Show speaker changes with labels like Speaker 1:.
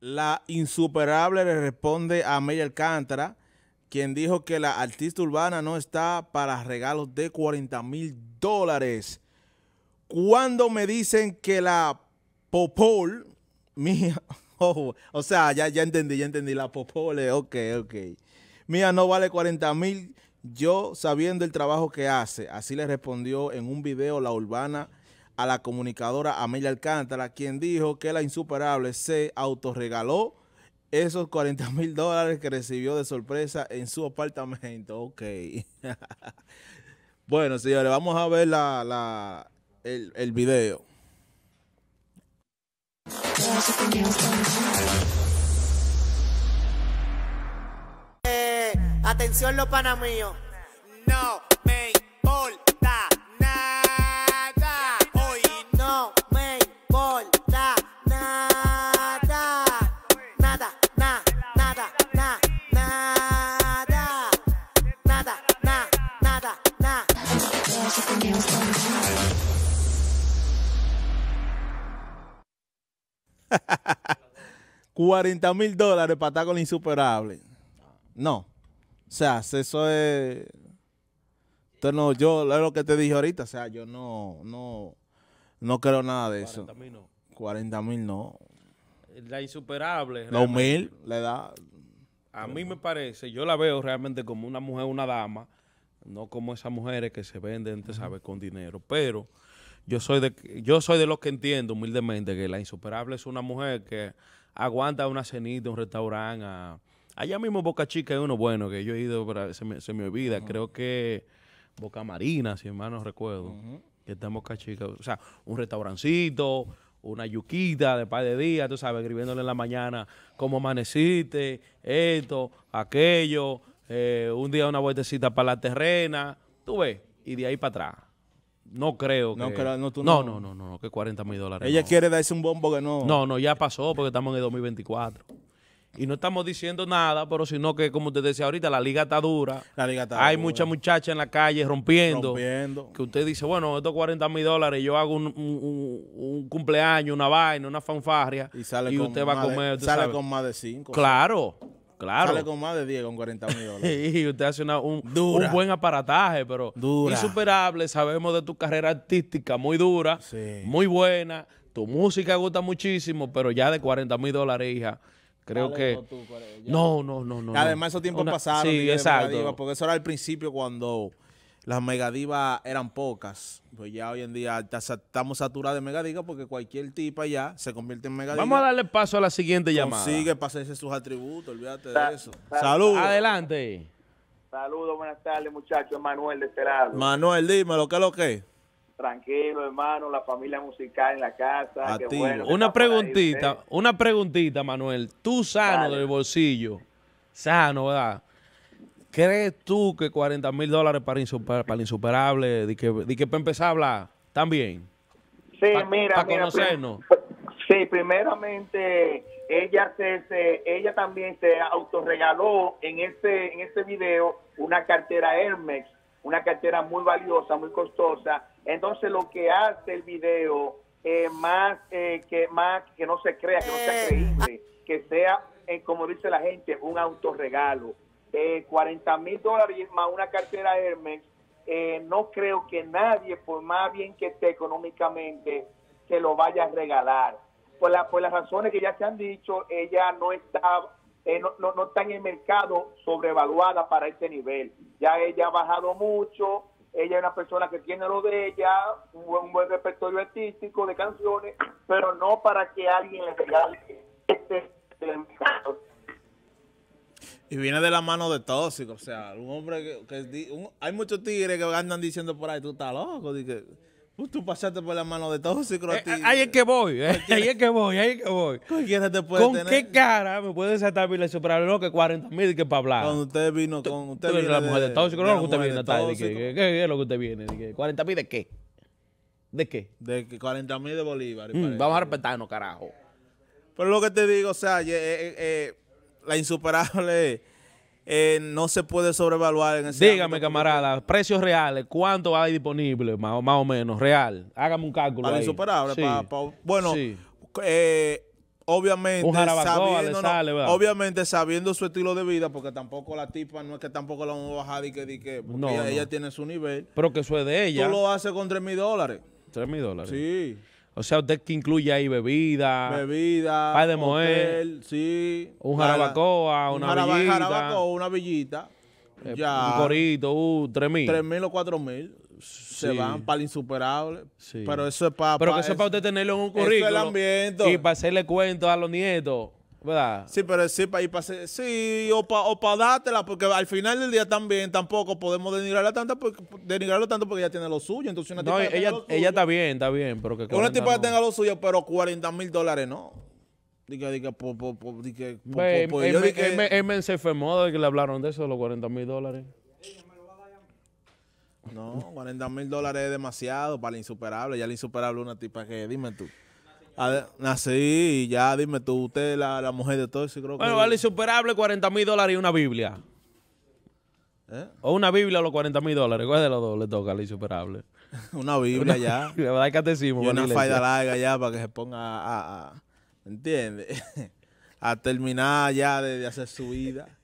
Speaker 1: La insuperable le responde a May Alcántara, quien dijo que la artista urbana no está para regalos de 40 mil dólares. Cuando me dicen que la Popol, mía, o sea, ya, ya entendí, ya entendí, la Popol, ok, ok. Mía no vale 40 mil, yo sabiendo el trabajo que hace. Así le respondió en un video la urbana a la comunicadora Amelia Alcántara, quien dijo que la insuperable se autorregaló esos 40 mil dólares que recibió de sorpresa en su apartamento. Ok. bueno, señores, vamos a ver la, el, video.
Speaker 2: Eh, atención los panamíos.
Speaker 1: 40 mil dólares para estar con la insuperable. No. O sea, eso es... yo, lo que te dije ahorita, o sea, yo no, no, no creo nada de eso. 40 mil no.
Speaker 3: no. La insuperable. Los mil, le da. A mí me parece, yo la veo realmente como una mujer, una dama, no como esas mujeres que se venden, te sabes, con dinero. Pero yo soy de yo soy de los que entiendo humildemente que la insuperable es una mujer que aguanta una cenita, un restaurante. A... Allá mismo Boca Chica es uno bueno que yo he ido, para, se, me, se olvida. Creo que Boca Marina, si hermano recuerdo. Que está en Boca Chica. O sea, un restaurancito, una yuquita de par de días, tú sabes, escribiéndole en la mañana cómo amaneciste, esto, aquello. Eh, un día una vueltecita para la terrena. Tú ves, y de ahí para atrás no creo que... No, no, no. no, que 40 mil dólares. Ella quiere
Speaker 1: darse un bombo que no... No,
Speaker 3: no, ya pasó porque estamos en el 2024. Y no estamos diciendo nada, pero sino que, como usted decía ahorita, la liga está dura. La liga está Hay muchas muchachas en la calle rompiendo, rompiendo. Que usted dice, bueno, estos 40 mil dólares, yo hago un, un, cumpleaños, una vaina, una fanfarria. Y, sale usted va a comer. sale con
Speaker 1: más de 5. Claro. Claro. Sale con más de 10, con 40 mil dólares.
Speaker 3: y usted hace una, un, buen aparataje, pero insuperable. Sabemos de tu carrera artística muy dura, muy buena. Tu música gusta muchísimo, pero ya de 40 mil dólares,
Speaker 1: hija. Creo que. no, no, no, no. Además, esos tiempos pasaron. Sí, exacto. Porque eso era al principio cuando las megadivas eran pocas. Pues ya hoy en día estamos saturados de megadivas porque cualquier tipa ya se convierte en megadiva. Vamos
Speaker 3: a darle paso a la siguiente llamada. Sigue,
Speaker 1: pasarse sus atributos, olvídate de eso. Saludos. Adelante.
Speaker 2: Saludos, buenas tardes, muchachos. Manuel de este
Speaker 1: Manuel, dímelo, ¿qué es lo que
Speaker 2: Tranquilo, hermano, la familia musical en la casa. A qué una preguntita,
Speaker 3: una preguntita, Manuel. Tú sano del bolsillo, sano, ¿verdad? ¿Crees tú que 40 mil dólares para, el insuperable, de que, de para empezar a hablar, también?
Speaker 2: Sí, mira, para conocernos. sí, primeramente ella se, ella también se autorregaló en este en este video una cartera Hermes, una cartera muy valiosa, muy costosa. Entonces lo que hace el video eh, más que más que no se crea, que no sea eh, creíble, que sea eh, como dice la gente, un autorregalo 40 eh, mil dólares más una cartera Hermes, eh, no creo que nadie, por más bien que esté económicamente, se lo vaya a regalar. Por, por las razones que ya se han dicho, ella no está, eh, no, no, está en el mercado sobrevaluada para ese nivel. Ya ella ha bajado mucho, ella es una persona que tiene lo de ella, un buen, repertorio artístico de canciones, pero no para que alguien le regale este, este mercado
Speaker 1: y viene de la mano de tóxico, o sea, un hombre que... hay muchos tigres que andan diciendo por ahí, tú estás loco, Tú pasaste por la mano de tóxico a eh, ti. Eh, ahí es que voy, ahí
Speaker 3: es que voy, ahí es que voy. ¿Con qué cara me puede desatar y superar lo que 40 mil que para hablar? Cuando usted vino, con usted vino la mujer de, tóxico, no lo que usted ¿Qué es lo que usted
Speaker 1: viene? 40 mil de qué? ¿De qué? De 40 mil de bolívares. Mm, vamos a respetarnos, carajo. Pero lo que te digo, o sea, eh, eh la insuperable eh, no se puede sobrevaluar en ese Dígame,
Speaker 3: camarada, precios reales, ¿cuánto hay disponible, más, o menos, real?
Speaker 1: Hágame un cálculo La insuperable, bueno, eh, obviamente sabiendo, obviamente sabiendo su estilo de vida, porque tampoco la tipa no es que tampoco la vamos a bajar y que, di que ella, tiene su nivel. Pero
Speaker 3: que eso es de ella. Tú lo
Speaker 1: haces con 3 mil dólares.
Speaker 3: 3 mil dólares. Sí. O sea, usted que incluye ahí bebida, bebida, pa' de mujer,
Speaker 1: sí,
Speaker 3: un jarabacoa, una un
Speaker 1: una villita, eh, un
Speaker 3: corito, uh, tres mil, tres
Speaker 1: mil o cuatro mil. Se van para el insuperable. Pero eso es para. Pero eso es usted tenerlo en un currículum. ambiente. Y para hacerle cuentos a los nietos. Sí, pero sí, para ir para sí, o para o dártela, porque al final del día también tampoco podemos denigrarla tanto porque, denigrarlo tanto porque ella tiene lo suyo. Entonces una no, ella, ella
Speaker 3: está bien, está bien, pero Una tipa que
Speaker 1: tenga lo suyo, pero 40 mil dólares no. Diga, diga, po, de
Speaker 3: que le hablaron de eso, los 40 mil dólares.
Speaker 1: No, 40 mil dólares es demasiado para la insuperable. Ya la insuperable una tipa que, dime tú. Nací ya dime tú, usted la, la mujer de todo creo bueno,
Speaker 3: vale insuperable 40 mil dólares y una Biblia. ¿Eh? O una Biblia o los 40 mil dólares. ¿Cuál de los dos le toca al insuperable?
Speaker 1: una Biblia ya. Le
Speaker 3: verdad Y una larga
Speaker 1: ya para que se ponga a... a, ¿Entiendes? a terminar ya de hacer su vida.